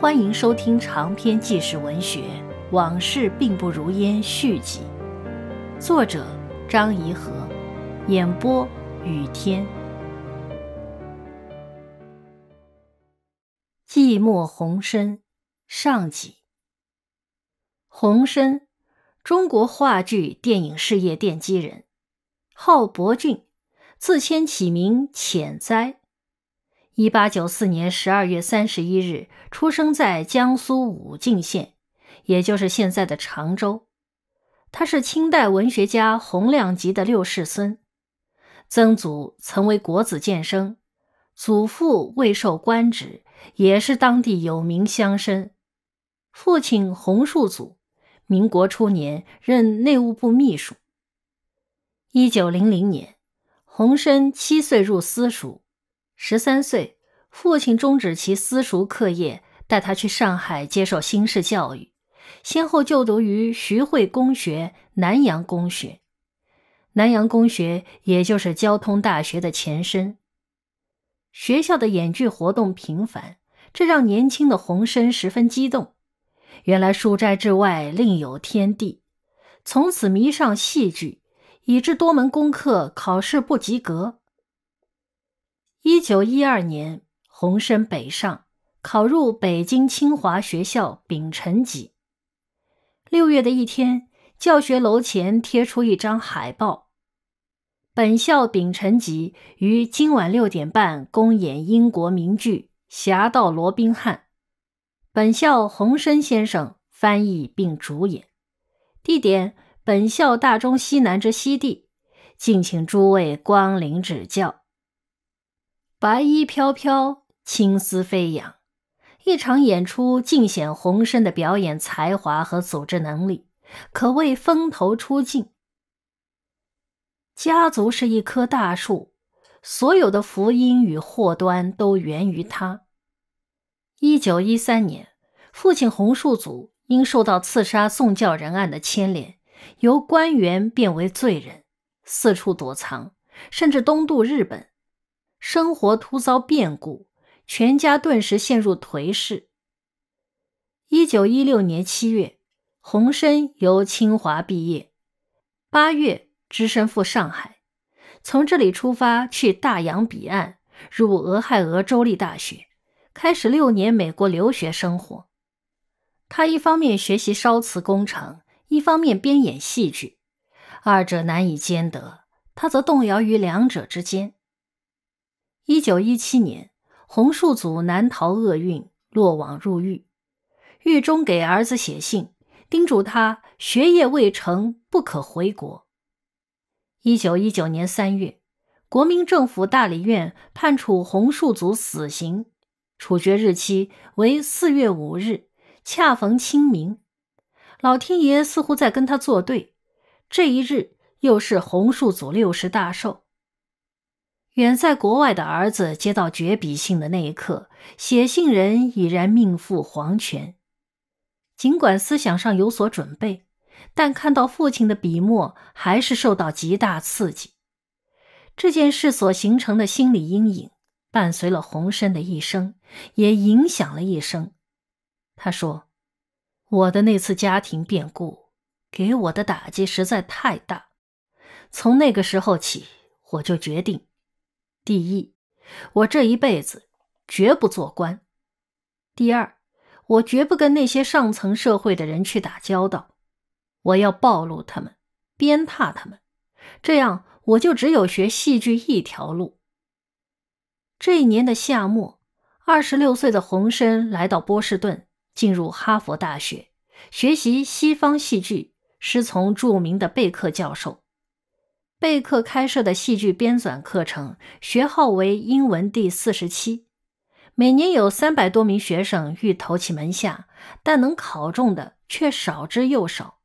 欢迎收听长篇纪实文学《往事并不如烟》续集，作者张怡和，演播雨天。寂寞红参上集。红参，中国话剧电影事业奠基人，号伯俊，自谦起名浅哉。一八九四年十二月三十一日，出生在江苏武进县，也就是现在的常州。他是清代文学家洪亮吉的六世孙，曾祖曾为国子监生，祖父未受官职，也是当地有名乡绅。父亲洪树祖，民国初年任内务部秘书。一九零零年，洪生七岁入私塾。十三岁，父亲终止其私塾课业，带他去上海接受新式教育，先后就读于徐汇公学、南洋公学。南洋公学也就是交通大学的前身。学校的演剧活动频繁，这让年轻的洪深十分激动。原来书斋之外另有天地，从此迷上戏剧，以致多门功课考试不及格。一九一二年，洪深北上，考入北京清华学校丙辰级。六月的一天，教学楼前贴出一张海报：“本校丙辰级于今晚六点半公演英国名剧《侠盗罗宾汉》，本校洪深先生翻译并主演。地点本校大中西南之西地，敬请诸位光临指教。”白衣飘飘，青丝飞扬，一场演出尽显洪深的表演才华和组织能力，可谓风头出尽。家族是一棵大树，所有的福音与祸端都源于他。一九一三年，父亲洪树祖因受到刺杀宋教仁案的牵连，由官员变为罪人，四处躲藏，甚至东渡日本。生活突遭变故，全家顿时陷入颓势。一九一六年七月，洪深由清华毕业，八月只身赴上海，从这里出发去大洋彼岸，入俄亥俄州立大学，开始六年美国留学生活。他一方面学习烧瓷工程，一方面编演戏剧，二者难以兼得，他则动摇于两者之间。一九一七年，洪述祖难逃厄运，落网入狱。狱中给儿子写信，叮嘱他学业未成，不可回国。一九一九年三月，国民政府大理院判处洪述祖死刑，处决日期为四月五日，恰逢清明。老天爷似乎在跟他作对，这一日又是洪述祖六十大寿。远在国外的儿子接到绝笔信的那一刻，写信人已然命赴黄泉。尽管思想上有所准备，但看到父亲的笔墨，还是受到极大刺激。这件事所形成的心理阴影，伴随了洪深的一生，也影响了一生。他说：“我的那次家庭变故，给我的打击实在太大。从那个时候起，我就决定。”第一，我这一辈子绝不做官；第二，我绝不跟那些上层社会的人去打交道。我要暴露他们，鞭挞他们，这样我就只有学戏剧一条路。这一年的夏末，二十六岁的洪深来到波士顿，进入哈佛大学学习西方戏剧，师从著名的贝克教授。贝克开设的戏剧编纂课程学号为英文第四十七，每年有三百多名学生欲投其门下，但能考中的却少之又少。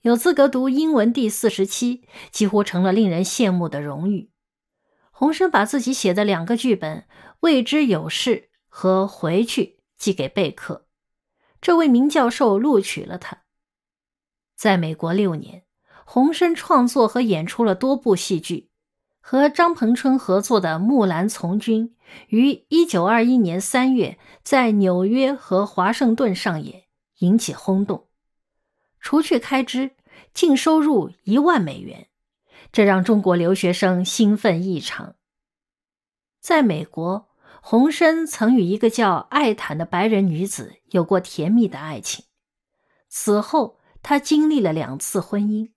有资格读英文第四十七，几乎成了令人羡慕的荣誉。洪生把自己写的两个剧本《未知有事》和《回去》寄给贝克，这位名教授录取了他。在美国六年。洪深创作和演出了多部戏剧，和张彭春合作的《木兰从军》于一九二一年三月在纽约和华盛顿上演，引起轰动。除去开支，净收入一万美元，这让中国留学生兴奋异常。在美国，洪深曾与一个叫艾坦的白人女子有过甜蜜的爱情。此后，他经历了两次婚姻。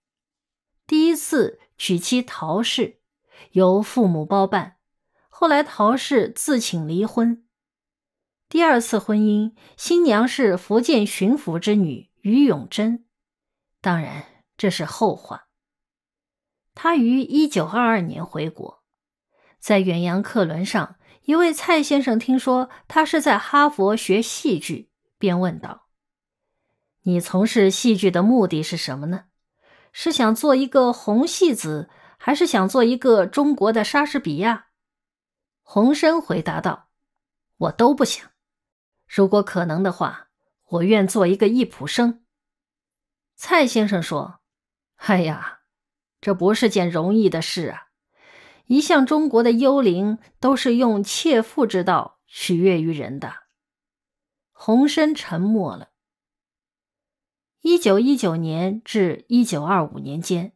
第一次娶妻陶氏，由父母包办。后来陶氏自请离婚。第二次婚姻，新娘是福建巡抚之女于永贞。当然，这是后话。他于一九二二年回国，在远洋客轮上，一位蔡先生听说他是在哈佛学戏剧，便问道：“你从事戏剧的目的是什么呢？”是想做一个红戏子，还是想做一个中国的莎士比亚？洪深回答道：“我都不想。如果可能的话，我愿做一个易普生。”蔡先生说：“哎呀，这不是件容易的事啊！一向中国的幽灵都是用切腹之道取悦于人的。”洪生沉默了。一九一九年至一九二五年间，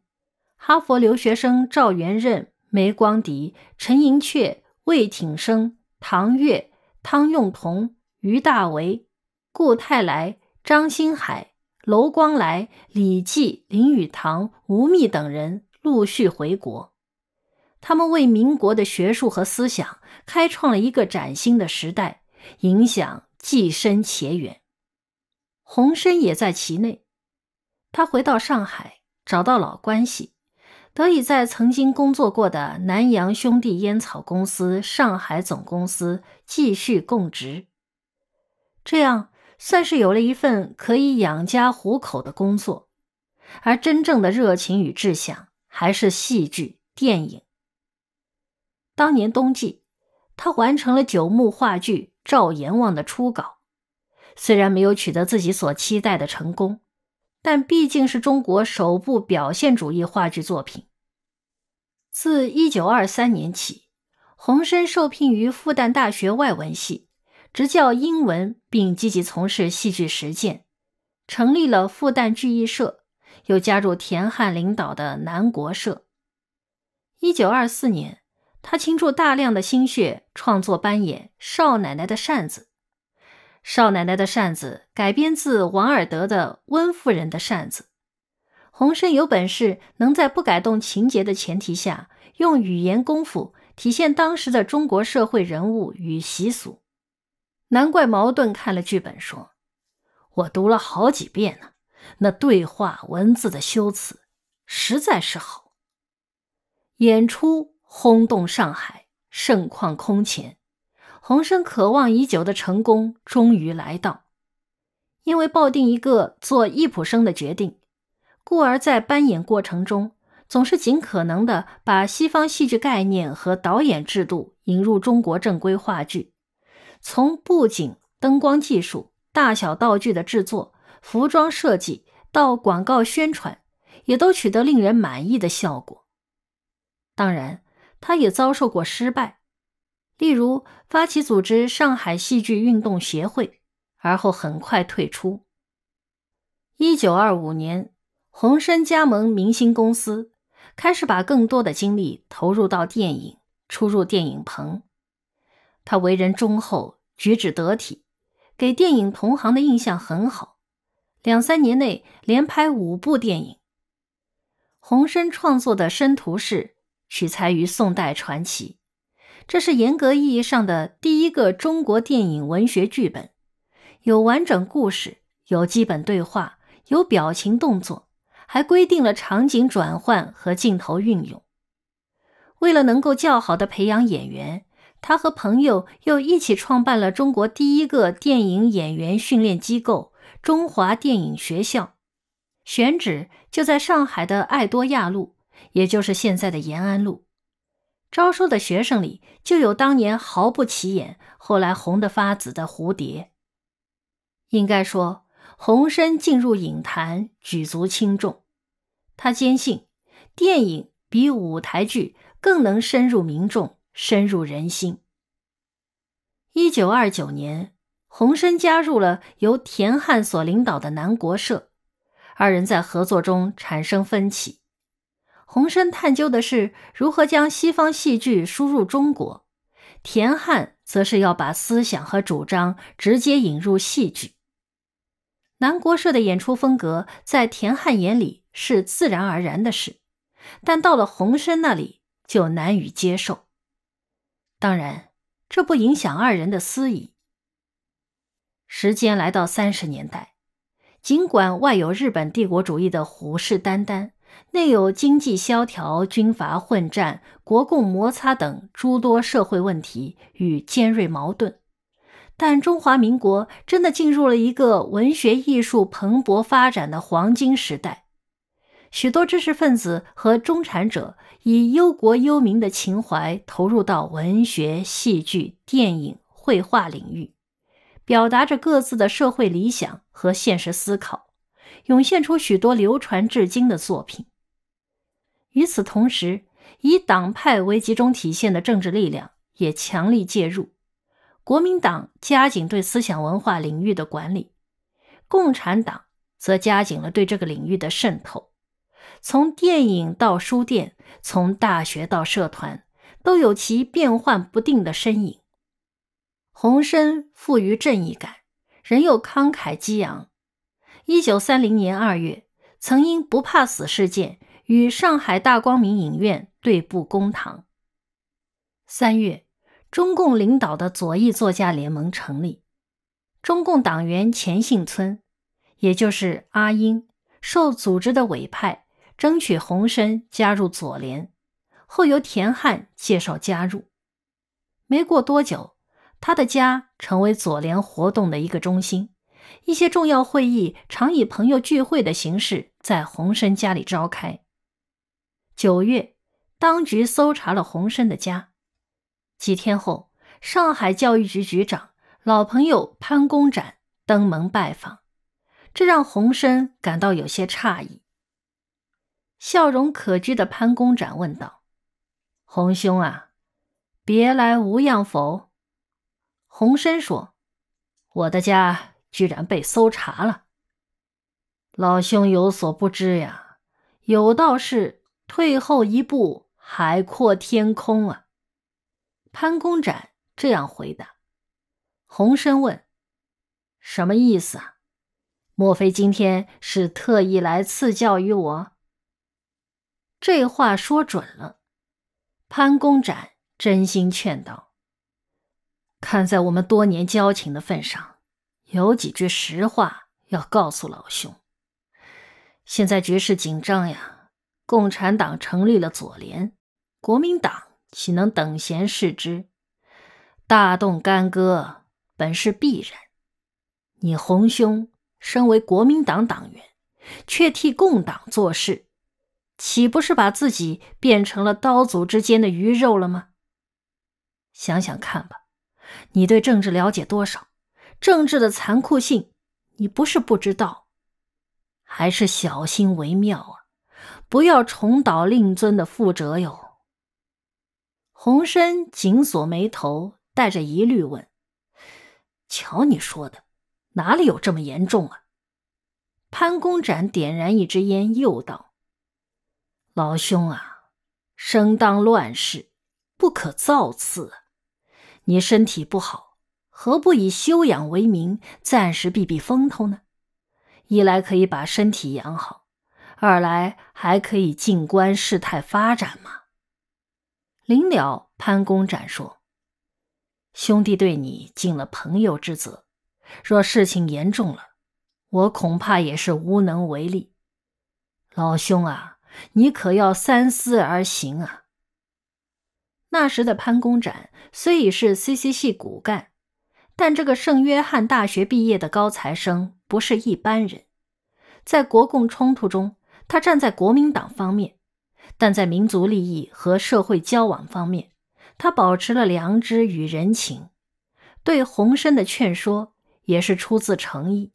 哈佛留学生赵元任、梅光迪、陈寅恪、魏挺生、唐月、汤用彤、于大为、顾太来、张新海、楼光来、李济、林语堂、吴宓等人陆续回国。他们为民国的学术和思想开创了一个崭新的时代，影响既深且远。洪深也在其内。他回到上海，找到老关系，得以在曾经工作过的南洋兄弟烟草公司上海总公司继续供职，这样算是有了一份可以养家糊口的工作。而真正的热情与志向还是戏剧、电影。当年冬季，他完成了九幕话剧《赵阎王》的初稿。虽然没有取得自己所期待的成功，但毕竟是中国首部表现主义话剧作品。自1923年起，洪深受聘于复旦大学外文系，执教英文，并积极从事戏剧实践，成立了复旦剧艺社，又加入田汉领导的南国社。1924年，他倾注大量的心血创作、扮演《少奶奶的扇子》。少奶奶的扇子改编自王尔德的《温夫人的扇子》，洪深有本事能在不改动情节的前提下，用语言功夫体现当时的中国社会人物与习俗，难怪茅盾看了剧本说：“我读了好几遍呢，那对话文字的修辞实在是好。”演出轰动上海，盛况空前。洪生渴望已久的成功终于来到，因为抱定一个做易普生的决定，故而在搬演过程中，总是尽可能的把西方戏剧概念和导演制度引入中国正规话剧。从布景、灯光技术、大小道具的制作、服装设计到广告宣传，也都取得令人满意的效果。当然，他也遭受过失败。例如，发起组织上海戏剧运动协会，而后很快退出。一九二五年，洪深加盟明星公司，开始把更多的精力投入到电影，出入电影棚。他为人忠厚，举止得体，给电影同行的印象很好。两三年内连拍五部电影。洪深创作的《申屠氏》，取材于宋代传奇。这是严格意义上的第一个中国电影文学剧本，有完整故事，有基本对话，有表情动作，还规定了场景转换和镜头运用。为了能够较好的培养演员，他和朋友又一起创办了中国第一个电影演员训练机构——中华电影学校，选址就在上海的爱多亚路，也就是现在的延安路。招收的学生里就有当年毫不起眼、后来红得发紫的蝴蝶。应该说，洪深进入影坛举足轻重。他坚信电影比舞台剧更能深入民众、深入人心。一九二九年，洪深加入了由田汉所领导的南国社，二人在合作中产生分歧。洪生探究的是如何将西方戏剧输入中国，田汉则是要把思想和主张直接引入戏剧。南国社的演出风格在田汉眼里是自然而然的事，但到了洪生那里就难以接受。当然，这不影响二人的私谊。时间来到三十年代，尽管外有日本帝国主义的虎视眈眈。内有经济萧条、军阀混战、国共摩擦等诸多社会问题与尖锐矛盾，但中华民国真的进入了一个文学艺术蓬勃发展的黄金时代。许多知识分子和中产者以忧国忧民的情怀，投入到文学、戏剧、电影、绘画领域，表达着各自的社会理想和现实思考。涌现出许多流传至今的作品。与此同时，以党派为集中体现的政治力量也强力介入。国民党加紧对思想文化领域的管理，共产党则加紧了对这个领域的渗透。从电影到书店，从大学到社团，都有其变幻不定的身影。洪深富于正义感，人又慷慨激昂。一九三零年二月，曾因不怕死事件与上海大光明影院对簿公堂。三月，中共领导的左翼作家联盟成立，中共党员钱杏村，也就是阿英，受组织的委派，争取洪深加入左联，后由田汉介绍加入。没过多久，他的家成为左联活动的一个中心。一些重要会议常以朋友聚会的形式在洪深家里召开。九月，当局搜查了洪深的家。几天后，上海教育局局长老朋友潘公展登门拜访，这让洪深感到有些诧异。笑容可掬的潘公展问道：“洪兄啊，别来无恙否？”洪深说：“我的家。”居然被搜查了，老兄有所不知呀！有道是退后一步，海阔天空啊！潘公展这样回答。洪生问：“什么意思啊？莫非今天是特意来赐教于我？”这话说准了，潘公展真心劝道：“看在我们多年交情的份上。”有几句实话要告诉老兄。现在局势紧张呀，共产党成立了左联，国民党岂能等闲视之？大动干戈本是必然。你洪兄身为国民党党员，却替共党做事，岂不是把自己变成了刀俎之间的鱼肉了吗？想想看吧，你对政治了解多少？政治的残酷性，你不是不知道，还是小心为妙啊！不要重蹈令尊的覆辙哟。洪深紧锁眉头，带着疑虑问：“瞧你说的，哪里有这么严重啊？”潘公展点燃一支烟，又道：“老兄啊，生当乱世，不可造次。你身体不好。”何不以修养为名，暂时避避风头呢？一来可以把身体养好，二来还可以静观事态发展嘛。临了，潘公展说：“兄弟对你尽了朋友之责，若事情严重了，我恐怕也是无能为力。老兄啊，你可要三思而行啊！”那时的潘公展虽已是 C C 系骨干。但这个圣约翰大学毕业的高材生不是一般人，在国共冲突中，他站在国民党方面；但在民族利益和社会交往方面，他保持了良知与人情。对洪深的劝说也是出自诚意。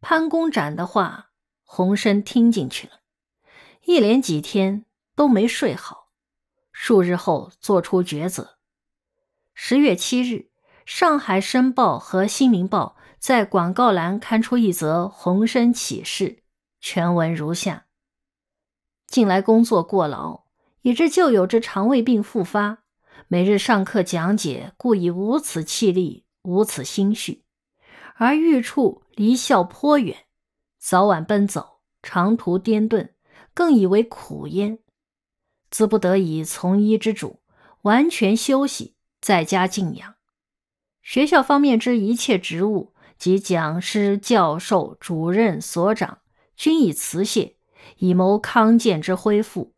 潘公展的话，洪深听进去了，一连几天都没睡好，数日后做出抉择。十月七日。《上海申报》和《新民报》在广告栏刊出一则红参启事，全文如下：近来工作过劳，以致旧有之肠胃病复发。每日上课讲解，故已无此气力，无此心绪。而寓处离校颇远，早晚奔走，长途颠顿，更以为苦焉。自不得已从医之主，完全休息，在家静养。学校方面之一切职务及讲师、教授、主任、所长均已辞谢，以谋康健之恢复。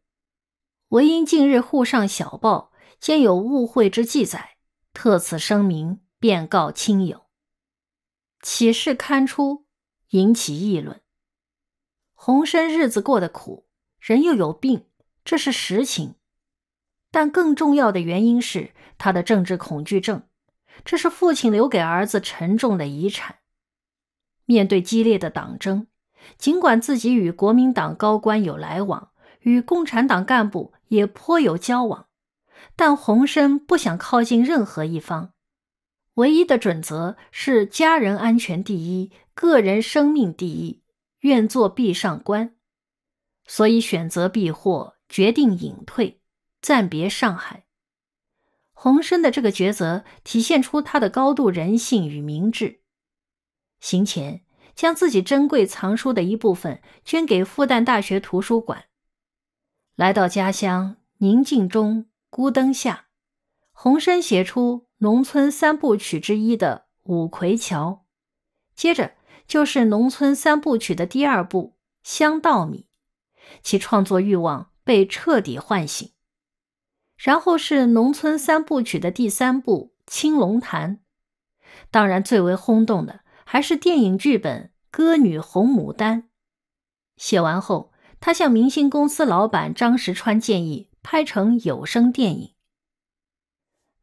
唯因近日沪上小报兼有误会之记载，特此声明，便告亲友。启事刊出，引起议论。洪生日子过得苦，人又有病，这是实情。但更重要的原因是他的政治恐惧症。这是父亲留给儿子沉重的遗产。面对激烈的党争，尽管自己与国民党高官有来往，与共产党干部也颇有交往，但洪深不想靠近任何一方。唯一的准则是家人安全第一，个人生命第一，愿做壁上观。所以选择避祸，决定隐退，暂别上海。洪深的这个抉择体现出他的高度人性与明智。行前，将自己珍贵藏书的一部分捐给复旦大学图书馆。来到家乡，宁静中，孤灯下，洪深写出《农村三部曲》之一的《五魁桥》，接着就是《农村三部曲》的第二部《香稻米》，其创作欲望被彻底唤醒。然后是《农村三部曲》的第三部《青龙潭》，当然最为轰动的还是电影剧本《歌女红牡丹》。写完后，他向明星公司老板张石川建议拍成有声电影。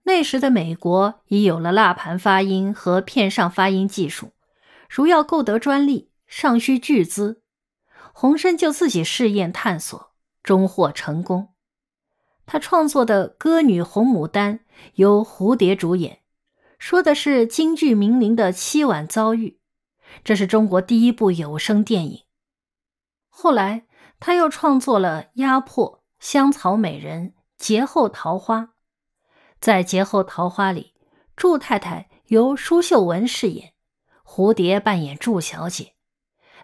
那时的美国已有了蜡盘发音和片上发音技术，如要购得专利，尚需巨资。洪深就自己试验探索，终获成功。他创作的《歌女红牡丹》由蝴蝶主演，说的是京剧名伶的凄婉遭遇。这是中国第一部有声电影。后来，他又创作了《压迫》《香草美人》《劫后桃花》。在《劫后桃花》里，祝太太由舒秀文饰演，蝴蝶扮演祝小姐，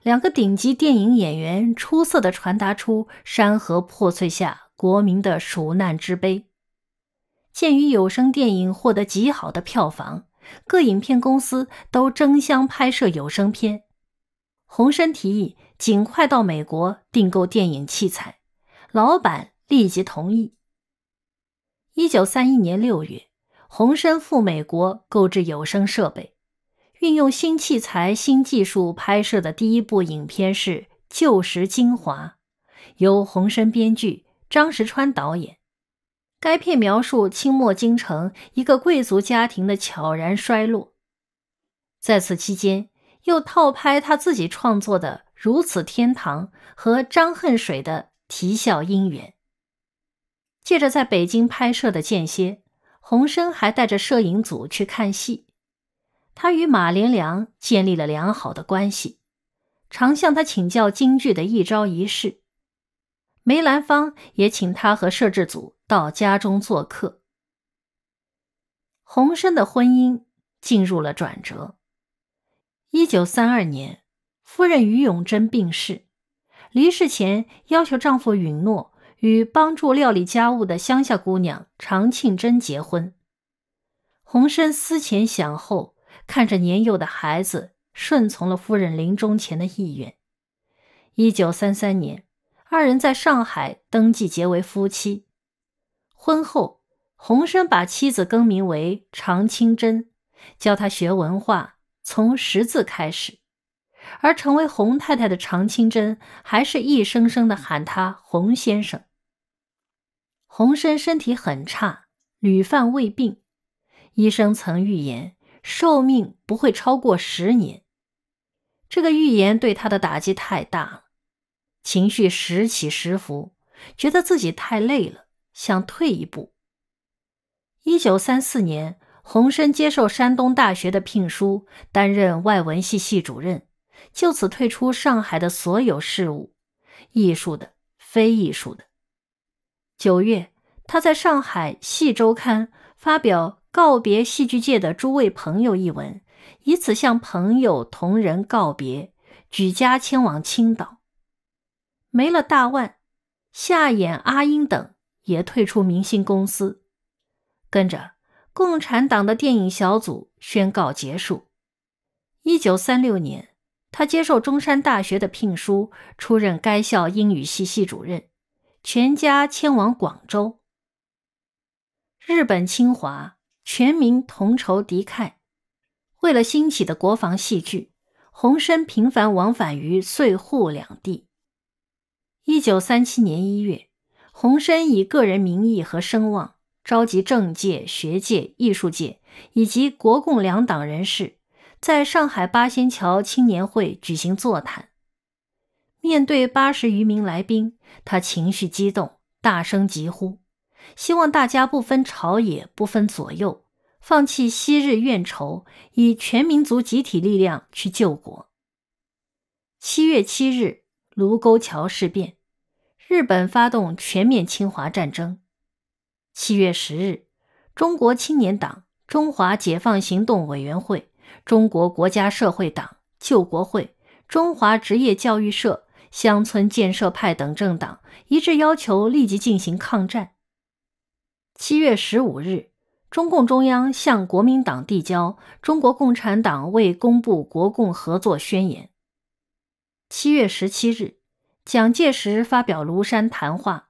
两个顶级电影演员出色地传达出山河破碎下。国民的苦难之悲。鉴于有声电影获得极好的票房，各影片公司都争相拍摄有声片。洪深提议尽快到美国订购电影器材，老板立即同意。一九三一年六月，洪深赴美国购置有声设备，运用新器材、新技术拍摄的第一部影片是《旧时精华》，由洪深编剧。张石川导演，该片描述清末京城一个贵族家庭的悄然衰落。在此期间，又套拍他自己创作的《如此天堂》和张恨水的《啼笑姻缘》。借着在北京拍摄的间歇，洪生还带着摄影组去看戏，他与马连良建立了良好的关系，常向他请教京剧的一招一式。梅兰芳也请他和摄制组到家中做客。洪生的婚姻进入了转折。一九三二年，夫人于永贞病逝，离世前要求丈夫允诺与帮助料理家务的乡下姑娘常庆珍结婚。洪生思前想后，看着年幼的孩子，顺从了夫人临终前的意愿。一九三三年。二人在上海登记结为夫妻。婚后，洪生把妻子更名为常清真，教她学文化，从识字开始。而成为洪太太的常清真，还是一声声的喊他洪先生。洪生身体很差，屡犯胃病，医生曾预言寿命不会超过十年。这个预言对他的打击太大了。情绪时起时伏，觉得自己太累了，想退一步。一九三四年，洪深接受山东大学的聘书，担任外文系系主任，就此退出上海的所有事务，艺术的、非艺术的。九月，他在上海《戏周刊》发表《告别戏剧界的诸位朋友》一文，以此向朋友同仁告别，举家迁往青岛。没了大腕，夏衍、阿英等也退出明星公司，跟着共产党的电影小组宣告结束。一九三六年，他接受中山大学的聘书，出任该校英语系系主任，全家迁往广州。日本侵华，全民同仇敌忾，为了兴起的国防戏剧，洪深频繁往返于穗沪两地。一九三七年一月，洪深以个人名义和声望召集政界、学界、艺术界以及国共两党人士，在上海八仙桥青年会举行座谈。面对八十余名来宾，他情绪激动，大声疾呼，希望大家不分朝野、不分左右，放弃昔日怨仇，以全民族集体力量去救国。七月七日，卢沟桥事变。日本发动全面侵华战争。七月十日，中国青年党、中华解放行动委员会、中国国家社会党、救国会、中华职业教育社、乡村建设派等政党一致要求立即进行抗战。七月十五日，中共中央向国民党递交《中国共产党为公布国共合作宣言》。七月十七日。蒋介石发表庐山谈话，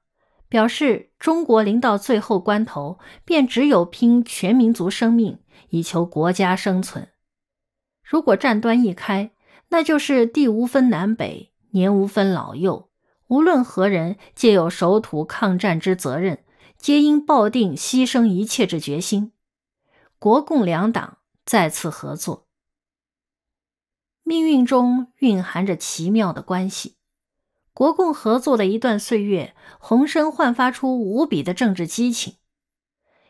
表示中国临到最后关头，便只有拼全民族生命以求国家生存。如果战端一开，那就是地无分南北，年无分老幼，无论何人，皆有守土抗战之责任，皆应抱定牺牲一切之决心。国共两党再次合作，命运中蕴含着奇妙的关系。国共合作的一段岁月，洪身焕发出无比的政治激情。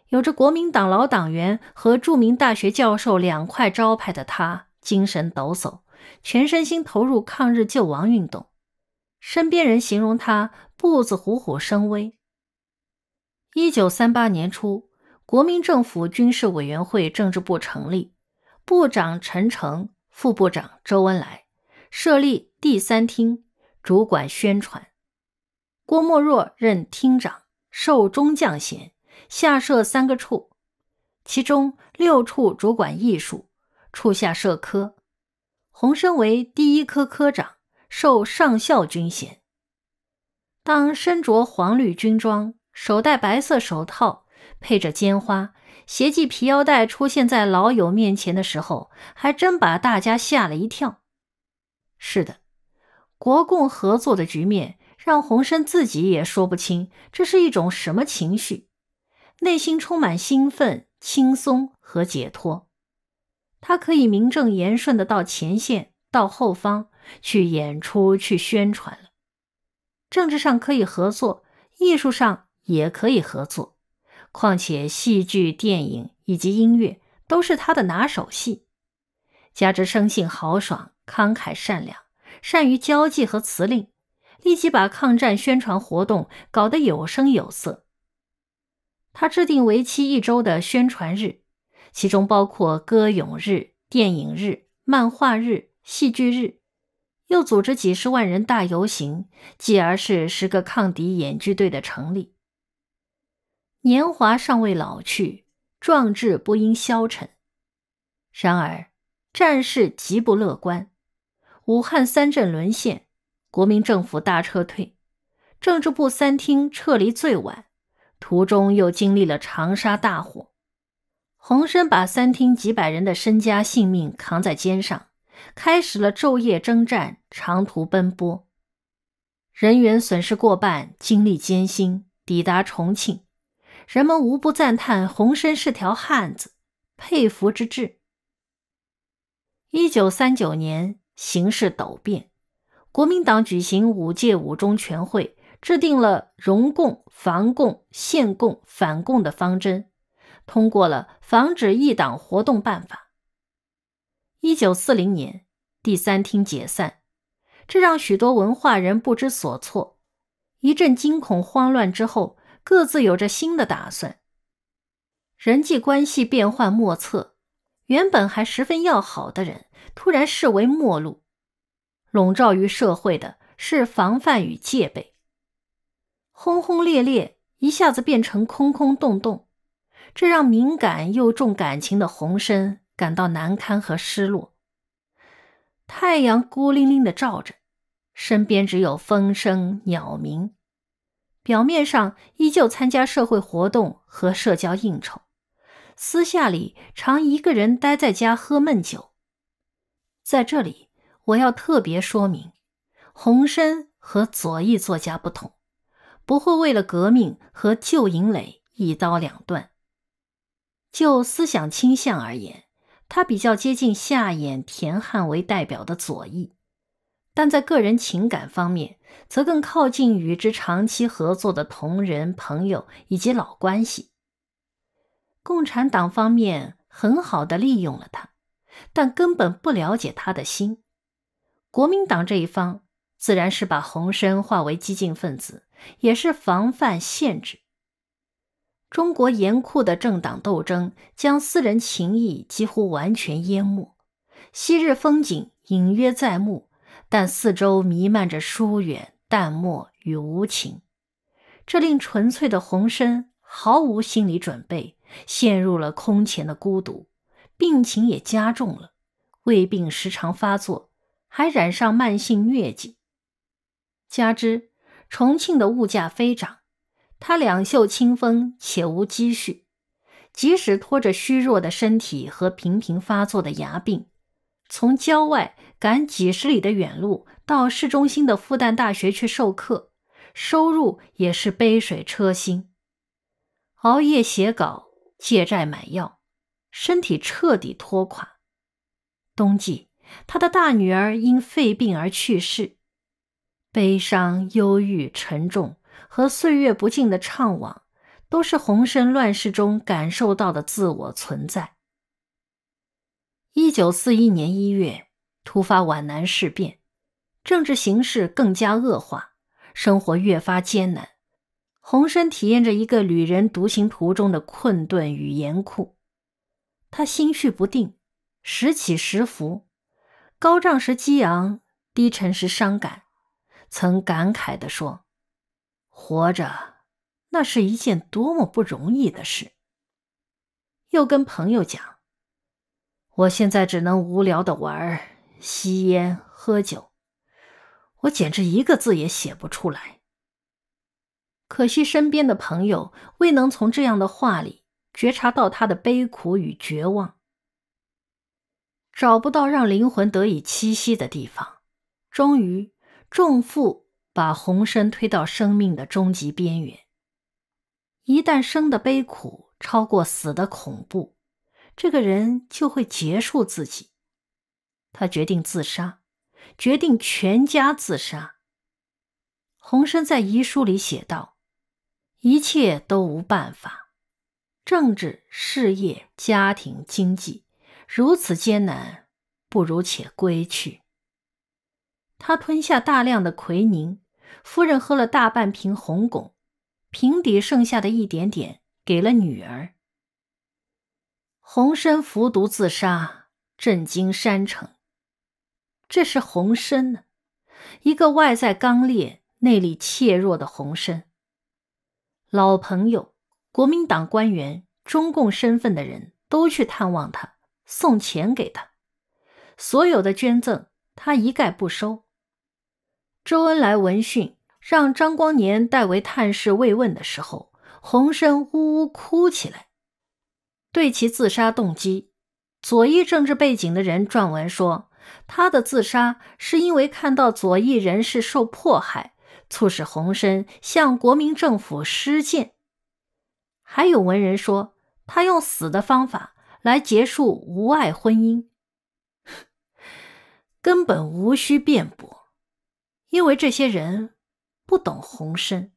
有着国民党老党员和著名大学教授两块招牌的他，精神抖擞，全身心投入抗日救亡运动。身边人形容他步子虎虎生威。一九三八年初，国民政府军事委员会政治部成立，部长陈诚，副部长周恩来，设立第三厅。主管宣传，郭沫若任厅长，授中将衔，下设三个处，其中六处主管艺术，处下设科，洪升为第一科科长，授上校军衔。当身着黄绿军装，手戴白色手套，配着肩花，斜系皮腰带，出现在老友面前的时候，还真把大家吓了一跳。是的。国共合作的局面让洪深自己也说不清，这是一种什么情绪？内心充满兴奋、轻松和解脱。他可以名正言顺的到前线、到后方去演出去宣传了。政治上可以合作，艺术上也可以合作。况且戏剧、电影以及音乐都是他的拿手戏，加之生性豪爽、慷慨善良。善于交际和辞令，立即把抗战宣传活动搞得有声有色。他制定为期一周的宣传日，其中包括歌咏日、电影日、漫画日、戏剧日，又组织几十万人大游行，继而是十个抗敌演剧队的成立。年华尚未老去，壮志不应消沉。然而，战事极不乐观。武汉三镇沦陷，国民政府大撤退，政治部三厅撤离最晚，途中又经历了长沙大火。洪深把三厅几百人的身家性命扛在肩上，开始了昼夜征战、长途奔波，人员损失过半，经历艰辛，抵达重庆，人们无不赞叹洪深是条汉子，佩服之至。一九三九年。形势陡变，国民党举行五届五中全会，制定了容共、防共、限共、反共的方针，通过了防止异党活动办法。一九四零年，第三厅解散，这让许多文化人不知所措。一阵惊恐慌乱之后，各自有着新的打算，人际关系变幻莫测，原本还十分要好的人。突然视为陌路，笼罩于社会的是防范与戒备，轰轰烈烈一下子变成空空洞洞，这让敏感又重感情的红参感到难堪和失落。太阳孤零零的照着，身边只有风声鸟鸣。表面上依旧参加社会活动和社交应酬，私下里常一个人待在家喝闷酒。在这里，我要特别说明，洪深和左翼作家不同，不会为了革命和旧营垒一刀两断。就思想倾向而言，他比较接近夏衍、田汉为代表的左翼，但在个人情感方面，则更靠近与之长期合作的同仁、朋友以及老关系。共产党方面很好的利用了他。但根本不了解他的心。国民党这一方自然是把洪深化为激进分子，也是防范限制。中国严酷的政党斗争将私人情谊几乎完全淹没，昔日风景隐约在目，但四周弥漫着疏远、淡漠与无情。这令纯粹的洪深毫无心理准备，陷入了空前的孤独。病情也加重了，胃病时常发作，还染上慢性疟疾。加之重庆的物价飞涨，他两袖清风且无积蓄，即使拖着虚弱的身体和频频发作的牙病，从郊外赶几十里的远路到市中心的复旦大学去授课，收入也是杯水车薪。熬夜写稿，借债买药。身体彻底拖垮。冬季，他的大女儿因肺病而去世。悲伤、忧郁、沉重和岁月不尽的怅惘，都是红生乱世中感受到的自我存在。一九四一年一月，突发皖南事变，政治形势更加恶化，生活越发艰难。洪生体验着一个旅人独行途中的困顿与严酷。他心绪不定，时起时伏，高涨时激昂，低沉时伤感。曾感慨地说：“活着，那是一件多么不容易的事。”又跟朋友讲：“我现在只能无聊的玩、吸烟、喝酒，我简直一个字也写不出来。”可惜身边的朋友未能从这样的话里。觉察到他的悲苦与绝望，找不到让灵魂得以栖息的地方。终于，重负把洪深推到生命的终极边缘。一旦生的悲苦超过死的恐怖，这个人就会结束自己。他决定自杀，决定全家自杀。洪深在遗书里写道：“一切都无办法。”政治、事业、家庭、经济如此艰难，不如且归去。他吞下大量的奎宁，夫人喝了大半瓶红汞，瓶底剩下的一点点给了女儿。洪深服毒自杀，震惊山城。这是洪深呢，一个外在刚烈、内里怯弱的洪深。老朋友。国民党官员、中共身份的人都去探望他，送钱给他。所有的捐赠，他一概不收。周恩来闻讯，让张光年代为探视慰问的时候，洪深呜呜哭起来。对其自杀动机，左翼政治背景的人撰文说，他的自杀是因为看到左翼人士受迫害，促使洪深向国民政府施谏。还有文人说，他用死的方法来结束无爱婚姻，根本无需辩驳，因为这些人不懂红参。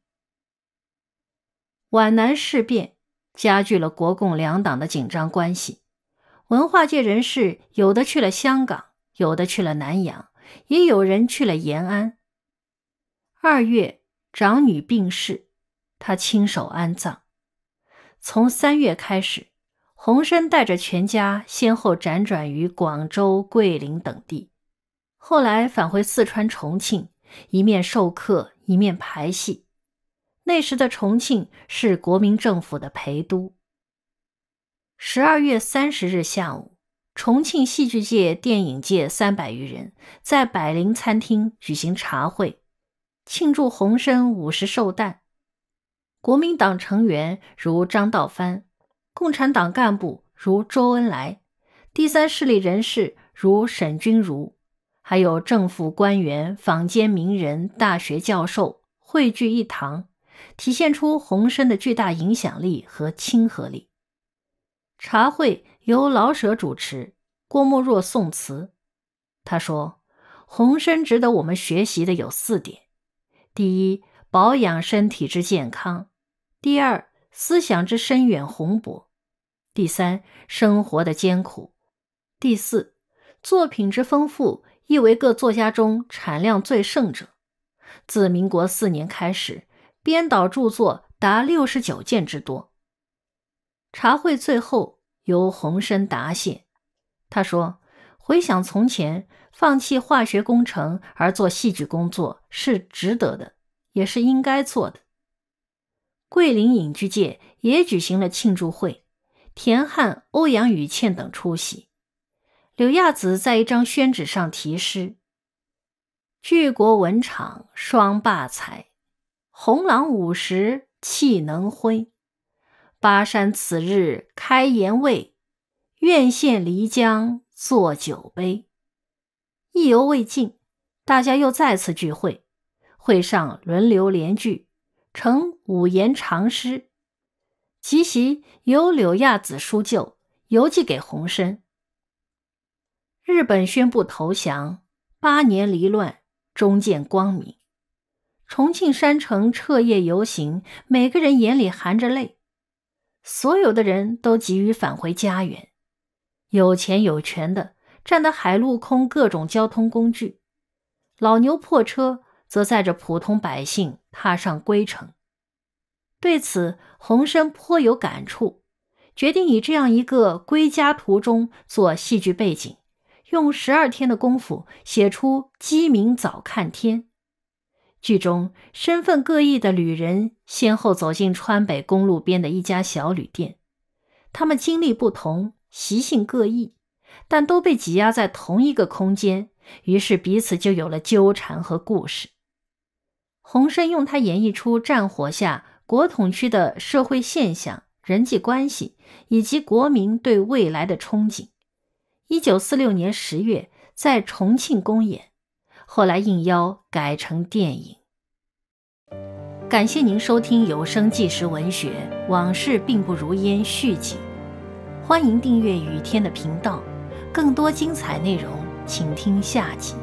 皖南事变加剧了国共两党的紧张关系，文化界人士有的去了香港，有的去了南洋，也有人去了延安。二月，长女病逝，他亲手安葬。从三月开始，洪深带着全家先后辗转于广州、桂林等地，后来返回四川重庆，一面授课，一面排戏。那时的重庆是国民政府的陪都。十二月三十日下午，重庆戏剧界、电影界三百余人，在百灵餐厅举行茶会，庆祝洪生五十寿诞。国民党成员如张道藩，共产党干部如周恩来，第三势力人士如沈钧儒，还有政府官员、坊间名人、大学教授汇聚一堂，体现出洪深的巨大影响力和亲和力。茶会由老舍主持，郭沫若宋词。他说：“洪深值得我们学习的有四点：第一，保养身体之健康。”第二，思想之深远宏博；第三，生活的艰苦；第四，作品之丰富，亦为各作家中产量最盛者。自民国四年开始，编导著作达六十九件之多。茶会最后由洪深答谢，他说：“回想从前，放弃化学工程而做戏剧工作是值得的，也是应该做的。”桂林影剧界也举行了庆祝会，田汉、欧阳予倩等出席。柳亚子在一张宣纸上题诗：“巨国文场双霸才，红狼五十气能挥。巴山此日开筵未，愿献漓江作酒杯。”意犹未尽，大家又再次聚会，会上轮流连句。成五言长诗，其席由柳亚子书就，邮寄给洪深。日本宣布投降，八年离乱终见光明。重庆山城彻夜游行，每个人眼里含着泪，所有的人都急于返回家园。有钱有权的占得海陆空各种交通工具，老牛破车。则载着普通百姓踏上归程，对此洪生颇有感触，决定以这样一个归家途中做戏剧背景，用十二天的功夫写出《鸡鸣早看天》。剧中身份各异的旅人先后走进川北公路边的一家小旅店，他们经历不同，习性各异，但都被挤压在同一个空间，于是彼此就有了纠缠和故事。洪深用它演绎出战火下国统区的社会现象、人际关系以及国民对未来的憧憬。一九四六年十月，在重庆公演，后来应邀改成电影。感谢您收听有声纪实文学《往事并不如烟》续集。欢迎订阅雨天的频道，更多精彩内容，请听下集。